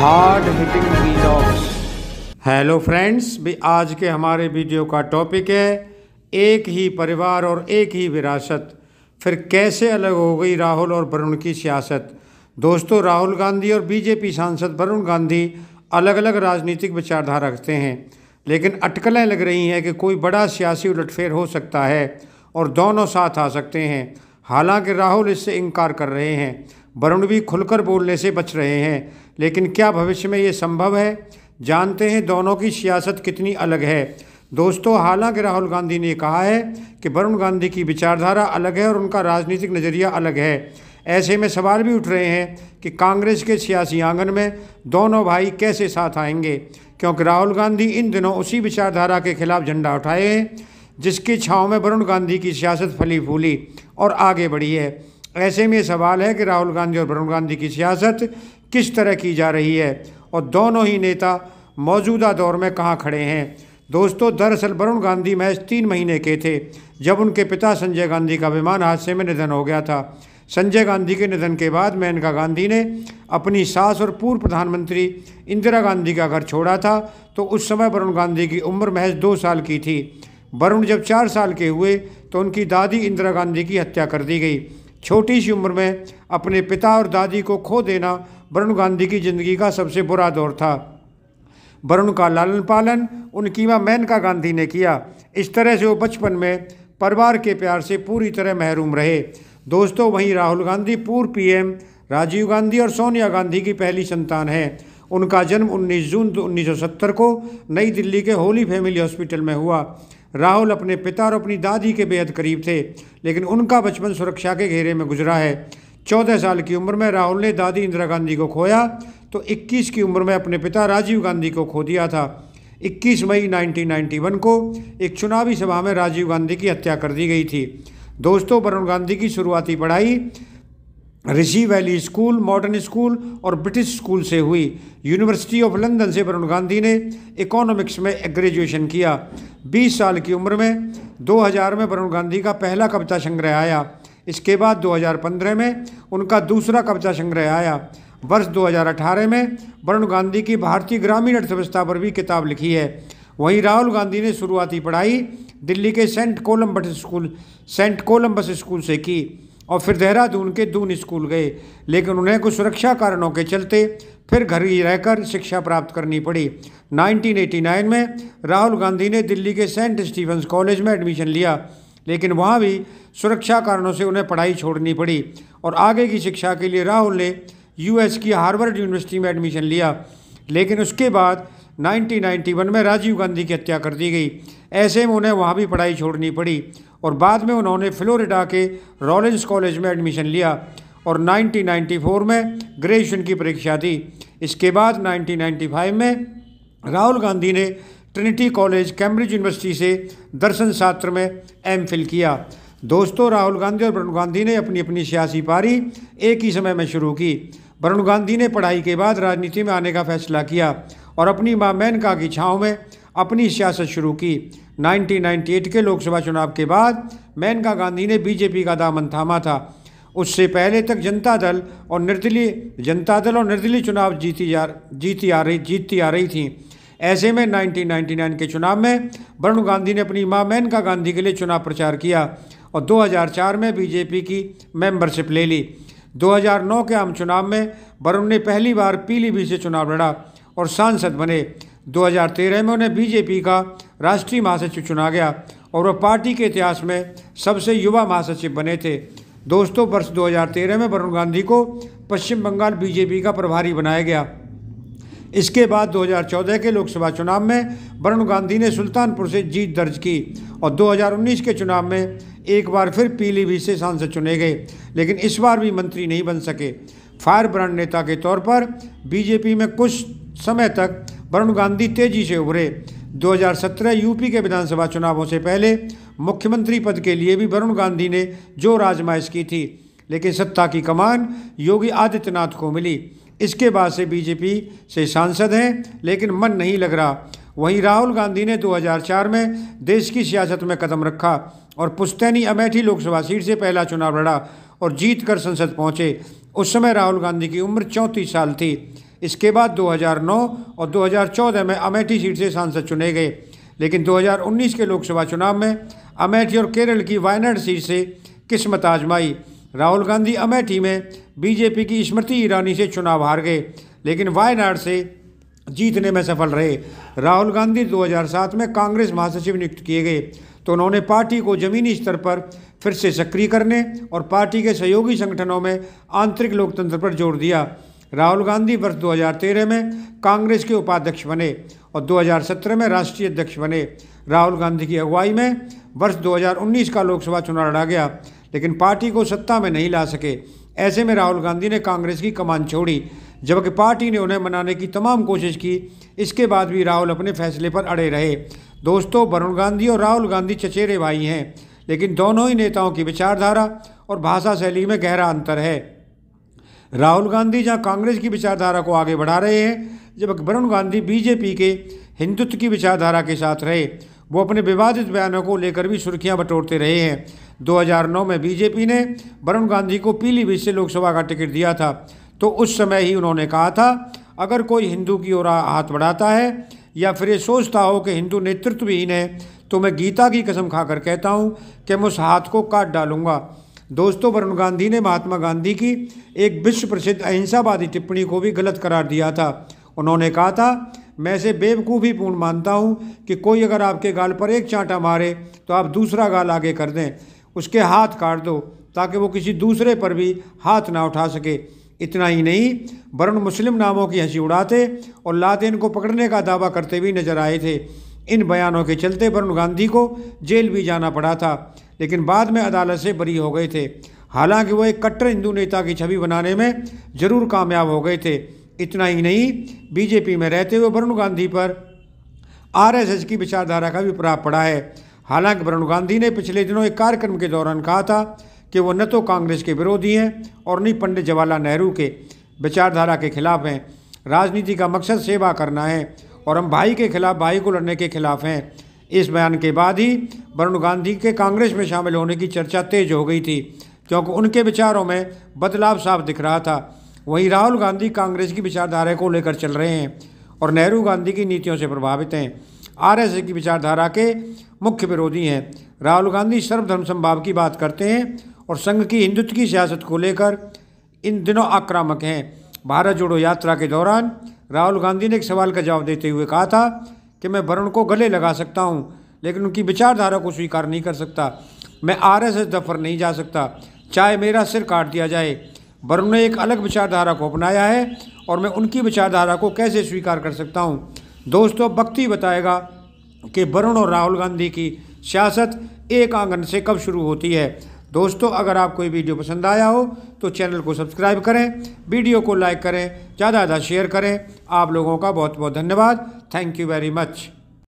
hard hitting detox hello friends भी आज के हमारे वीडियो का टॉपिक है एक ही परिवार और एक ही विरासत फिर कैसे अलग हो गई राहुल और वरुण की सियासत दोस्तों राहुल गांधी और बीजेपी सांसद वरुण गांधी अलग अलग राजनीतिक विचारधारा रखते हैं लेकिन अटकलें लग रही हैं कि कोई बड़ा सियासी उलटफेर हो सकता है और दोनों साथ आ सकते हैं हालांकि राहुल इससे इनकार कर रहे हैं वरुण भी खुलकर बोलने से बच रहे हैं लेकिन क्या भविष्य में ये संभव है जानते हैं दोनों की सियासत कितनी अलग है दोस्तों हालांकि राहुल गांधी ने कहा है कि वरुण गांधी की विचारधारा अलग है और उनका राजनीतिक नज़रिया अलग है ऐसे में सवाल भी उठ रहे हैं कि कांग्रेस के सियासी आंगन में दोनों भाई कैसे साथ आएंगे क्योंकि राहुल गांधी इन दिनों उसी विचारधारा के खिलाफ झंडा उठाए हैं जिसकी छाँव में वरुण गांधी की सियासत फली फूली और आगे बढ़ी है ऐसे में सवाल है कि राहुल गांधी और वरुण गांधी की सियासत किस तरह की जा रही है और दोनों ही नेता मौजूदा दौर में कहाँ खड़े हैं दोस्तों दरअसल वरुण गांधी महज तीन महीने के थे जब उनके पिता संजय गांधी का विमान हादसे में निधन हो गया था संजय गांधी के निधन के बाद मेनका गांधी ने अपनी सास और पूर्व प्रधानमंत्री इंदिरा गांधी का घर छोड़ा था तो उस समय वरुण गांधी की उम्र महज दो साल की थी वरुण जब चार साल के हुए तो उनकी दादी इंदिरा गांधी की हत्या कर दी गई छोटी सी उम्र में अपने पिता और दादी को खो देना वरुण गांधी की जिंदगी का सबसे बुरा दौर था वरुण का लालन पालन उनकी माँ मेनका गांधी ने किया इस तरह से वो बचपन में परिवार के प्यार से पूरी तरह महरूम रहे दोस्तों वहीं राहुल गांधी पूर्व पीएम राजीव गांधी और सोनिया गांधी की पहली संतान है उनका जन्म 19 जून 1970 को नई दिल्ली के होली फैमिली हॉस्पिटल में हुआ राहुल अपने पिता और अपनी दादी के बेहद करीब थे लेकिन उनका बचपन सुरक्षा के घेरे में गुजरा है चौदह साल की उम्र में राहुल ने दादी इंदिरा गांधी को खोया तो 21 की उम्र में अपने पिता राजीव गांधी को खो दिया था 21 मई 1991 को एक चुनावी सभा में राजीव गांधी की हत्या कर दी गई थी दोस्तों वरुण गांधी की शुरुआती पढ़ाई Rishi Valley School Modern School और ब्रिटिश स्कूल से हुई यूनिवर्सिटी ऑफ लंदन से वरुण गांधी ने इकोनॉमिक्स में ग्रेजुएशन किया 20 साल की उम्र में 2000 में वरुण गांधी का पहला कविता संग्रह आया इसके बाद 2015 में उनका दूसरा कविता संग्रह आया वर्ष 2018 में वरुण गांधी की भारतीय ग्रामीण अर्थव्यवस्था पर भी किताब लिखी है वहीं राहुल गांधी ने शुरुआती पढ़ाई दिल्ली के Saint Columbus School Saint Columbus School से की और फिर देहरादून के दून स्कूल गए लेकिन उन्हें कुछ सुरक्षा कारणों के चलते फिर घर ही रहकर शिक्षा प्राप्त करनी पड़ी 1989 में राहुल गांधी ने दिल्ली के सेंट स्टीफन्स कॉलेज में एडमिशन लिया लेकिन वहाँ भी सुरक्षा कारणों से उन्हें पढ़ाई छोड़नी पड़ी और आगे की शिक्षा के लिए राहुल ने यूएस की हार्वर्ड यूनिवर्सिटी में एडमिशन लिया लेकिन उसके बाद 1991 में राजीव गांधी की हत्या कर दी गई ऐसे में उन्हें वहाँ भी पढ़ाई छोड़नी पड़ी और बाद में उन्होंने फ्लोरिडा के रॉलेंस कॉलेज में एडमिशन लिया और 1994 में ग्रेजुएशन की परीक्षा दी इसके बाद 1995 में राहुल गांधी ने ट्रिनिटी कॉलेज कैम्ब्रिज यूनिवर्सिटी से दर्शन शास्त्र में एम किया दोस्तों राहुल गांधी और वरुण गांधी ने अपनी अपनी सियासी पारी एक ही समय में शुरू की वरुण गांधी ने पढ़ाई के बाद राजनीति में आने का फैसला किया और अपनी माँ मेनका की छाँव में अपनी सियासत शुरू की 1998 के लोकसभा चुनाव के बाद मेनका गांधी ने बीजेपी का दामन थामा था उससे पहले तक जनता दल और निर्दलीय जनता दल और निर्दलीय चुनाव जीती जा जीती आ रही जीतती आ रही थी ऐसे में 1999 के चुनाव में वरुण गांधी ने अपनी मां मेनका गांधी के लिए चुनाव प्रचार किया और 2004 में बीजेपी की मेंबरशिप ले ली 2009 के आम चुनाव में वरुण ने पहली बार पीलीभीत से चुनाव लड़ा और सांसद बने 2013 में उन्हें बीजेपी का राष्ट्रीय महासचिव चुना गया और वह पार्टी के इतिहास में सबसे युवा महासचिव बने थे दोस्तों वर्ष 2013 में वरुण गांधी को पश्चिम बंगाल बीजेपी का प्रभारी बनाया गया इसके बाद 2014 के लोकसभा चुनाव में वरुण गांधी ने सुल्तानपुर से जीत दर्ज की और 2019 के चुनाव में एक बार फिर पीलीभीत से सांसद चुने गए लेकिन इस बार भी मंत्री नहीं बन सके फायर ब्रांड नेता के तौर पर बीजेपी में कुछ समय तक वरुण गांधी तेजी से उभरे 2017 यूपी के विधानसभा चुनावों से पहले मुख्यमंत्री पद के लिए भी वरुण गांधी ने जो राजमाइश की थी लेकिन सत्ता की कमान योगी आदित्यनाथ को मिली इसके बाद से बीजेपी से सांसद हैं लेकिन मन नहीं लग रहा वहीं राहुल गांधी ने 2004 में देश की सियासत में कदम रखा और पुश्तैनी अमेठी लोकसभा सीट से पहला चुनाव लड़ा और जीत कर संसद पहुंचे उस समय राहुल गांधी की उम्र चौंतीस साल थी इसके बाद 2009 और 2014 में अमेठी सीट से सांसद चुने गए लेकिन 2019 के लोकसभा चुनाव में अमेठी और केरल की वायनाड सीट से किस्मत आजमाई राहुल गांधी अमेठी में बीजेपी की स्मृति ईरानी से चुनाव हार गए लेकिन वायनाड से जीतने में सफल रहे राहुल गांधी 2007 में कांग्रेस महासचिव नियुक्त किए गए तो उन्होंने पार्टी को जमीनी स्तर पर फिर से सक्रिय करने और पार्टी के सहयोगी संगठनों में आंतरिक लोकतंत्र पर जोर दिया राहुल गांधी वर्ष 2013 में कांग्रेस के उपाध्यक्ष बने और 2017 में राष्ट्रीय अध्यक्ष बने राहुल गांधी की अगुवाई में वर्ष 2019 का लोकसभा चुनाव लड़ा गया लेकिन पार्टी को सत्ता में नहीं ला सके ऐसे में राहुल गांधी ने कांग्रेस की कमान छोड़ी जबकि पार्टी ने उन्हें मनाने की तमाम कोशिश की इसके बाद भी राहुल अपने फैसले पर अड़े रहे दोस्तों वरुण गांधी और राहुल गांधी चचेरे भाई हैं लेकिन दोनों ही नेताओं की विचारधारा और भाषा शैली में गहरा अंतर है राहुल गांधी जहाँ कांग्रेस की विचारधारा को आगे बढ़ा रहे हैं जबकि वरुण गांधी बीजेपी के हिंदुत्व की विचारधारा के साथ रहे वो अपने विवादित बयानों को लेकर भी सुर्खियां बटोरते रहे हैं 2009 में बीजेपी ने वरुण गांधी को पीलीभीत से लोकसभा का टिकट दिया था तो उस समय ही उन्होंने कहा था अगर कोई हिंदू की ओर हाथ बढ़ाता है या फिर ये सोचता हो कि हिंदू नेतृत्वहीन है तो मैं गीता की कसम खाकर कहता हूँ कि मैं उस हाथ को काट डालूंगा दोस्तों वरुण गांधी ने महात्मा गांधी की एक विश्व प्रसिद्ध अहिंसावादी टिप्पणी को भी गलत करार दिया था उन्होंने कहा था मैं इसे बेवकूफ़ी पूर्ण मानता हूँ कि कोई अगर आपके गाल पर एक चांटा मारे तो आप दूसरा गाल आगे कर दें उसके हाथ काट दो ताकि वो किसी दूसरे पर भी हाथ ना उठा सके इतना ही नहीं वरुण मुस्लिम नामों की हंसी उड़ाते और लादेन को पकड़ने का दावा करते भी नजर आए थे इन बयानों के चलते वरुण गांधी को जेल भी जाना पड़ा था लेकिन बाद में अदालत से बरी हो गए थे हालांकि वो एक कट्टर हिंदू नेता की छवि बनाने में जरूर कामयाब हो गए थे इतना ही नहीं बीजेपी में रहते हुए वरुण गांधी पर आरएसएस की विचारधारा का भी प्रभाव पड़ा है हालांकि वरुण गांधी ने पिछले दिनों एक कार्यक्रम के दौरान कहा था कि वो न तो कांग्रेस के विरोधी हैं और न पंडित जवाहरलाल नेहरू के विचारधारा के खिलाफ हैं राजनीति का मकसद सेवा करना है और हम भाई के खिलाफ भाई को लड़ने के खिलाफ हैं इस बयान के बाद ही वरुण गांधी के कांग्रेस में शामिल होने की चर्चा तेज हो गई थी क्योंकि उनके विचारों में बदलाव साफ दिख रहा था वहीं राहुल गांधी कांग्रेस की विचारधारा को लेकर चल रहे हैं और नेहरू गांधी की नीतियों से प्रभावित हैं आर की विचारधारा के मुख्य विरोधी हैं राहुल गांधी सर्वधर्म संभाव की बात करते हैं और संघ की हिंदुत्व की सियासत को लेकर इन दिनों आक्रामक हैं भारत जोड़ो यात्रा के दौरान राहुल गांधी ने एक सवाल का जवाब देते हुए कहा था कि मैं वरुण को गले लगा सकता हूँ लेकिन उनकी विचारधारा को स्वीकार नहीं कर सकता मैं आर एस एस दफर नहीं जा सकता चाहे मेरा सिर काट दिया जाए वरुण ने एक अलग विचारधारा को अपनाया है और मैं उनकी विचारधारा को कैसे स्वीकार कर सकता हूँ दोस्तों भक्ति बताएगा कि वरुण और राहुल गांधी की सियासत एक आंगन से कब शुरू होती है दोस्तों अगर आपको ये वीडियो पसंद आया हो तो चैनल को सब्सक्राइब करें वीडियो को लाइक करें ज़्यादा ज़्यादा शेयर करें आप लोगों का बहुत बहुत धन्यवाद थैंक यू वेरी मच